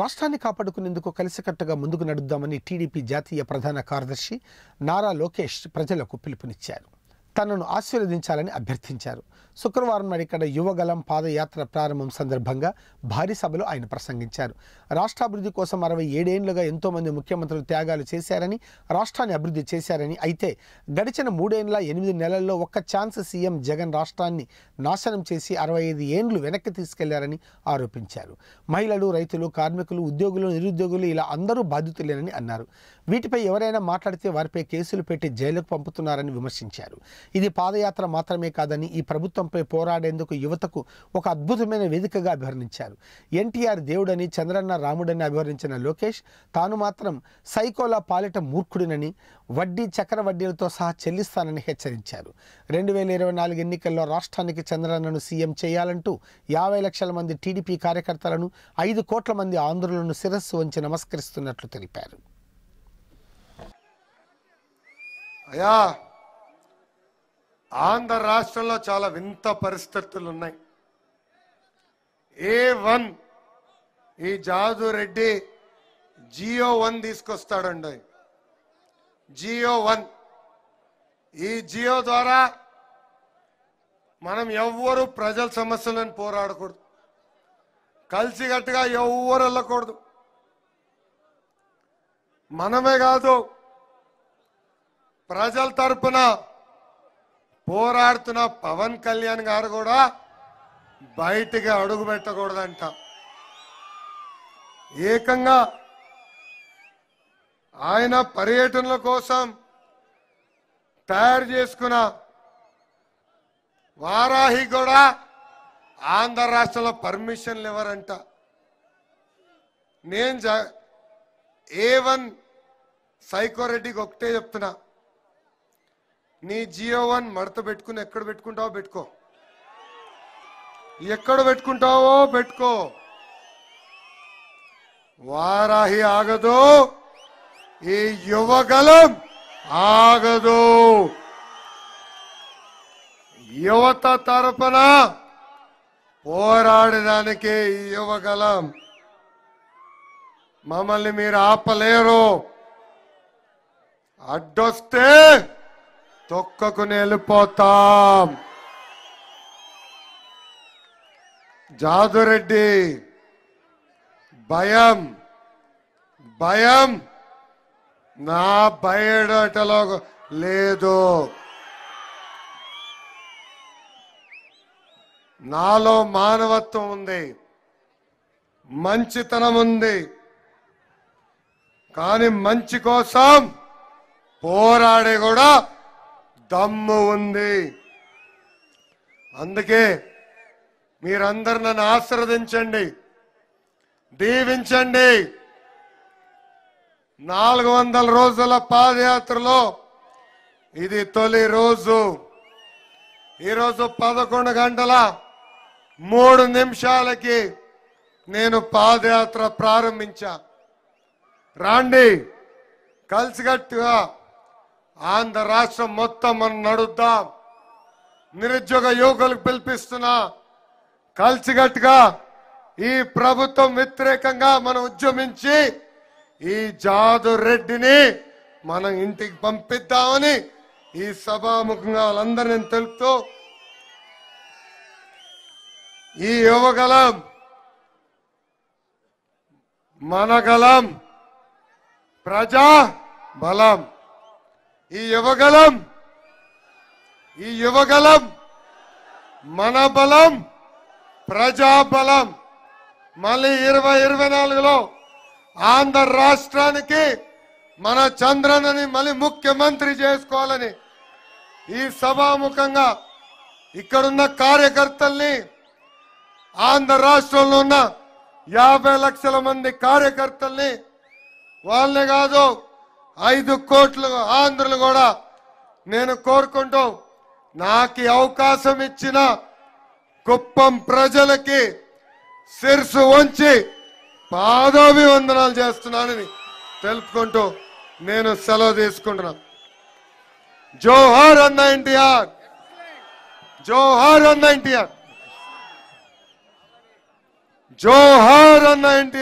రాష్ట్రాన్ని కాపాడుకునేందుకు కలిసికట్టుగా ముందుకు నడుద్దామని టీడీపీ జాతీయ ప్రధాన కార్యదర్శి నారా లోకేష్ ప్రజలకు పిలుపునిచ్చారు తనను ఆశీర్వదించాలని అభ్యర్థించారు శుక్రవారం ఇక్కడ యువగలం పాదయాత్ర ప్రారంభం సందర్భంగా భారీ సభలో ఆయన ప్రసంగించారు రాష్ట్రాభివృద్ధి కోసం అరవై ఏడేండ్లుగా ఎంతోమంది ముఖ్యమంత్రులు త్యాగాలు చేశారని రాష్ట్రాన్ని అభివృద్ధి చేశారని అయితే గడిచిన మూడేండ్ల ఎనిమిది నెలల్లో ఒక్క ఛాన్స్ సీఎం జగన్ రాష్ట్రాన్ని నాశనం చేసి అరవై ఐదు ఏండ్లు వెనక్కి తీసుకెళ్లారని ఆరోపించారు మహిళలు రైతులు కార్మికులు ఉద్యోగులు నిరుద్యోగులు ఇలా అందరూ బాధితులేనని అన్నారు వీటిపై ఎవరైనా మాట్లాడితే వారిపై కేసులు పెట్టి జైలుకు పంపుతున్నారని విమర్శించారు ఇది పాదయాత్ర మాత్రమే కాదని ఈ ప్రభుత్వంపై పోరాడేందుకు యువతకు ఒక అద్భుతమైన వేదికగా అభివర్ణించారు ఎన్టీఆర్ దేవుడని చంద్రన్న రాముడని అభివర్ణించిన లోకేష్ తాను మాత్రం సైకోలా పాలిట మూర్ఖుడినని వడ్డీ చక్ర వడ్డీలతో సహా చెల్లిస్తానని హెచ్చరించారు రెండు వేల ఇరవై నాలుగు ఎన్నికల్లో రాష్ట్రానికి చంద్రన్నను సీఎం చేయాలంటూ యాభై లక్షల మంది టీడీపీ కార్యకర్తలను ఐదు కోట్ల మంది ఆంధ్రులను శిరస్సు వంచి నమస్కరిస్తున్నట్లు తెలిపారు అయ్యా ఆంధ్ర రాష్ట్రంలో చాలా వింత పరిస్థితులు ఉన్నాయి ఏ వన్ ఈ జాదు రెడ్డి జియో వన్ తీసుకొస్తాడండి జియో వన్ ఈ జియో ద్వారా మనం ఎవ్వరు ప్రజల సమస్యలను పోరాడకూడదు కలిసికట్టుగా ఎవ్వరు వెళ్ళకూడదు మనమే కాదు ప్రజల తరపున పోరాడుతున్న పవన్ కళ్యాణ్ గారు కూడా బయటికి అడుగు పెట్టకూడదంట ఏకంగా ఆయన పర్యటనల కోసం తయారు చేసుకున్న వారాహి కూడా ఆంధ్ర రాష్ట్రంలో పర్మిషన్లు ఇవ్వరంట నేను ఏ వన్ సైకోరెడ్డికి ఒకటే చెప్తున్నా నీ జియో వన్ మడత పెట్టుకుని ఎక్కడ పెట్టుకుంటావో పెట్టుకో ఎక్కడ పెట్టుకుంటావో పెట్టుకో వారాహి ఆగదు ఈ యువగలం ఆగదు యువత తరపున పోరాడడానికి యువగలం మమ్మల్ని మీరు ఆపలేరు అడ్డొస్తే తొక్కకు నిలిపోతాం జాదురెడ్డి భయం భయం నా బయడటలో లేదు నాలో మానవత్వం ఉంది మంచితనం ఉంది కానీ మంచి కోసం పోరాడే కూడా దమ్ము ఉంది అందుకే మీరందరు నన్ను ఆశీర్వదించండి దీవించండి నాలుగు వందల రోజుల పాదయాత్రలో ఇది తొలి రోజు ఈరోజు పదకొండు గంటల మూడు నిమిషాలకి నేను పాదయాత్ర ప్రారంభించా రాండి కలిసికట్టుగా ఆంధ్ర రాష్ట్రం మొత్తం మనం నడుద్దాం నిరుద్యోగ యువకులకు పిలిపిస్తున్నా కలిసిగట్టుగా ఈ ప్రభుత్వం వ్యతిరేకంగా మనం ఉద్యమించి ఈ జాదు రెడ్డిని మనం ఇంటికి పంపిద్దామని ఈ సభాముఖంగా నేను తెలుపుతూ ఈ యువగలం మనగలం ప్రజా బలం ఈ యువగలం ఈ యువగలం మన బలం ప్రజాబలం మళ్ళీ ఇరవై ఇరవై నాలుగులో ఆంధ్ర రాష్ట్రానికి మన చంద్రనని మళ్ళీ ముఖ్యమంత్రి చేసుకోవాలని ఈ సభాముఖంగా ఇక్కడున్న కార్యకర్తల్ని ఆంధ్ర రాష్ట్రంలో ఉన్న యాభై లక్షల మంది కార్యకర్తల్ని వాళ్ళని కాదు ఐదు కోట్ల ఆంధ్రులు కూడా నేను కోరుకుంటూ నాకు అవకాశం ఇచ్చిన కుప్పం ప్రజలకి శిరసు వంచి పాదాభివందనాలు చేస్తున్నానని తెలుపుకుంటూ నేను సెలవు తీసుకుంటున్నా జోహార్ అన్న ఎన్టీఆర్ జోహార్ అన్న ఎన్టీఆర్ జోహార్ అన్న ఎన్టీఆర్